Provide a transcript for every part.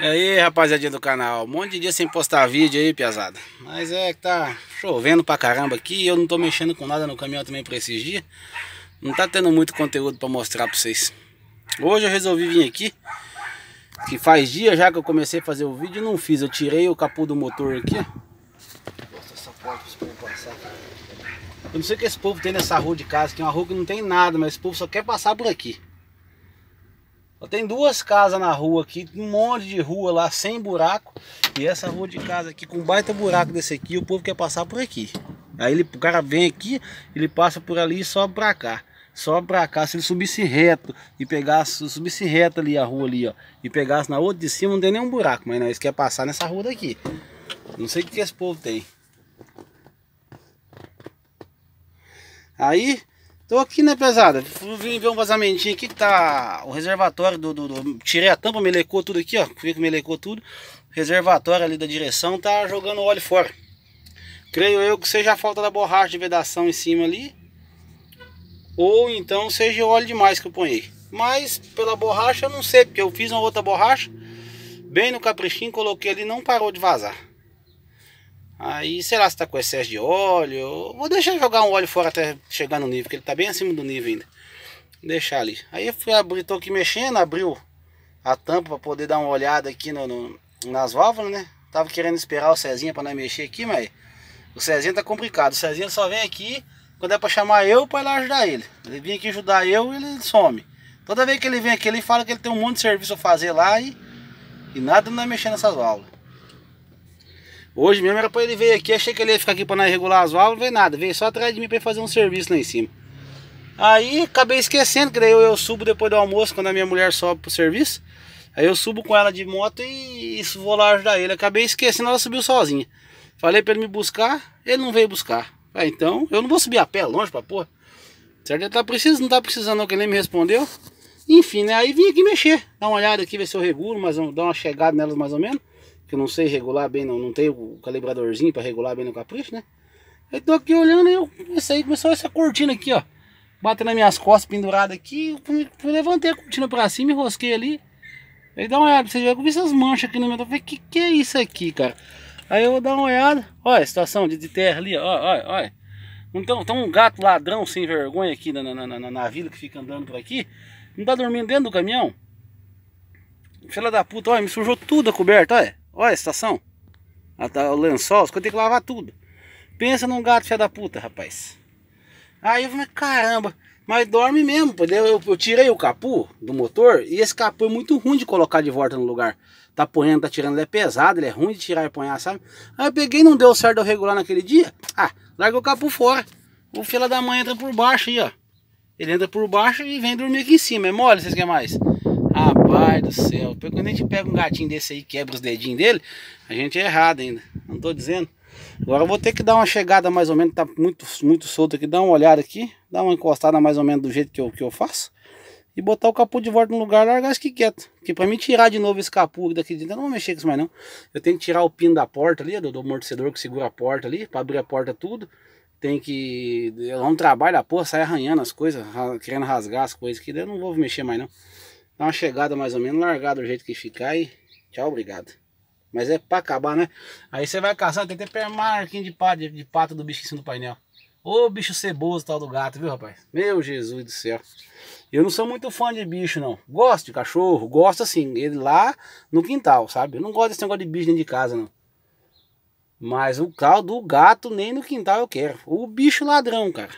E aí, rapaziadinha do canal, um monte de dia sem postar vídeo aí, piazada. Mas é que tá chovendo pra caramba aqui, e eu não tô mexendo com nada no caminhão também pra esses dias. Não tá tendo muito conteúdo pra mostrar pra vocês. Hoje eu resolvi vir aqui, que faz dia já que eu comecei a fazer o vídeo e não fiz. Eu tirei o capô do motor aqui, Mostra essa porta pra vocês passar, Eu não sei o que esse povo tem nessa rua de casa, que é uma rua que não tem nada, mas esse povo só quer passar por aqui tem duas casas na rua aqui, um monte de rua lá sem buraco. E essa rua de casa aqui com baita buraco desse aqui, o povo quer passar por aqui. Aí ele, o cara vem aqui, ele passa por ali e sobe pra cá. Sobe pra cá, se ele subisse reto e pegasse, subisse reto ali a rua ali, ó. E pegasse na outra de cima, não tem nenhum buraco, mas não, eles querem passar nessa rua daqui. Não sei o que esse povo tem. Aí, Tô aqui, né, pesada? Vim ver um vazamentinho aqui que tá o reservatório do, do, do... Tirei a tampa, melecou tudo aqui, ó. Vi que melecou tudo. O reservatório ali da direção tá jogando óleo fora. Creio eu que seja a falta da borracha de vedação em cima ali. Ou então seja óleo demais que eu ponhei. Mas pela borracha eu não sei, porque eu fiz uma outra borracha. Bem no caprichinho, coloquei ali não parou de vazar. Aí, sei lá, se tá com excesso de óleo. Vou deixar jogar um óleo fora até chegar no nível, que ele tá bem acima do nível ainda. Vou deixar ali. Aí fui abrir, tô aqui mexendo, abriu a tampa para poder dar uma olhada aqui no, no, nas válvulas, né? Tava querendo esperar o Cezinha para não mexer aqui, mas o Cezinha tá complicado. O Cezinha só vem aqui quando é para chamar eu para lá ajudar ele. Ele vem aqui ajudar eu e ele some. Toda vez que ele vem aqui, ele fala que ele tem um monte de serviço a fazer lá e, e nada não é mexer nessas válvulas. Hoje mesmo era pra ele vir aqui, achei que ele ia ficar aqui pra nós regular as válvulas, não veio nada, veio só atrás de mim pra ele fazer um serviço lá em cima. Aí acabei esquecendo, que daí eu, eu subo depois do almoço, quando a minha mulher sobe pro serviço. Aí eu subo com ela de moto e, e vou lá ajudar ele. Acabei esquecendo, ela subiu sozinha. Falei pra ele me buscar, ele não veio buscar. Ah, então eu não vou subir a pé longe pra porra. Certo? Ele tá precisando, não tá precisando não, que ele nem me respondeu. Enfim, né? Aí vim aqui mexer, dar uma olhada aqui, ver se eu regulo, mas dar uma chegada nelas mais ou menos que eu não sei regular bem, não, não tenho o calibradorzinho para regular bem no capricho, né? Eu tô aqui olhando e eu comecei, começou essa cortina aqui, ó. Batendo nas minhas costas, pendurada aqui. Eu levantei a cortina pra cima e rosquei ali. Aí dá uma olhada pra vocês verem. Eu vi essas manchas aqui no meu. Eu falei, que que é isso aqui, cara? Aí eu vou dar uma olhada. Olha a situação de, de terra ali, ó, olha, olha. Então, tem um gato ladrão sem vergonha aqui na, na, na, na vila que fica andando por aqui. Não tá dormindo dentro do caminhão? Filha da puta, olha, me sujou tudo a coberta, olha. Olha a estação. O lençol, que eu tenho que lavar tudo. Pensa num gato filha da puta, rapaz. Aí eu falei, caramba, mas dorme mesmo. Eu, eu tirei o capu do motor e esse capu é muito ruim de colocar de volta no lugar. Tá apanhando, tá tirando, ele é pesado, ele é ruim de tirar e apanhar, sabe? Aí eu peguei, não deu certo eu regular naquele dia. Ah, larga o capu fora. O fila da mãe entra por baixo aí, ó. Ele entra por baixo e vem dormir aqui em cima. É mole, vocês querem mais? Rapaz do céu. Porque quando a gente pega um gatinho desse aí, quebra os dedinhos dele, a gente é errado ainda. Não tô dizendo. Agora eu vou ter que dar uma chegada mais ou menos, tá muito, muito solto aqui, dar uma olhada aqui, dar uma encostada mais ou menos do jeito que eu, que eu faço. E botar o capu de volta no lugar, largar isso aqui quieto. Que pra mim tirar de novo esse capu daqui de dentro, não vou mexer com isso mais não. Eu tenho que tirar o pino da porta ali, do, do amortecedor que segura a porta ali, pra abrir a porta tudo. Tem que... É um trabalho, a porra, sai arranhando as coisas, querendo rasgar as coisas aqui. Eu não vou mexer mais não. Dá uma chegada mais ou menos, largada do jeito que ficar e tchau, obrigado. Mas é pra acabar, né? Aí você vai caçar, tem até marquinho de de, de pato do bicho em cima do painel. Ô bicho ceboso tal do gato, viu rapaz? Meu Jesus do céu. Eu não sou muito fã de bicho, não. Gosto de cachorro, gosto assim, ele lá no quintal, sabe? Eu não gosto desse negócio de bicho dentro de casa, não. Mas o tal do gato nem no quintal eu quero. O bicho ladrão, cara.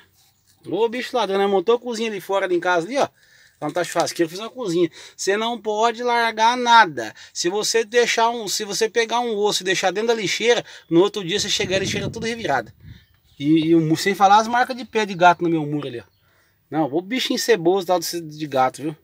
O bicho ladrão, né? Montou a cozinha ali fora, ali em casa, ali, ó plantar churrasqueiro, fiz uma cozinha. Você não pode largar nada. Se você deixar um, se você pegar um osso e deixar dentro da lixeira, no outro dia você chegar a lixeira toda revirada. E, e sem falar as marcas de pé de gato no meu muro ali. Ó. Não, o bicho enceboso tal de gato, viu?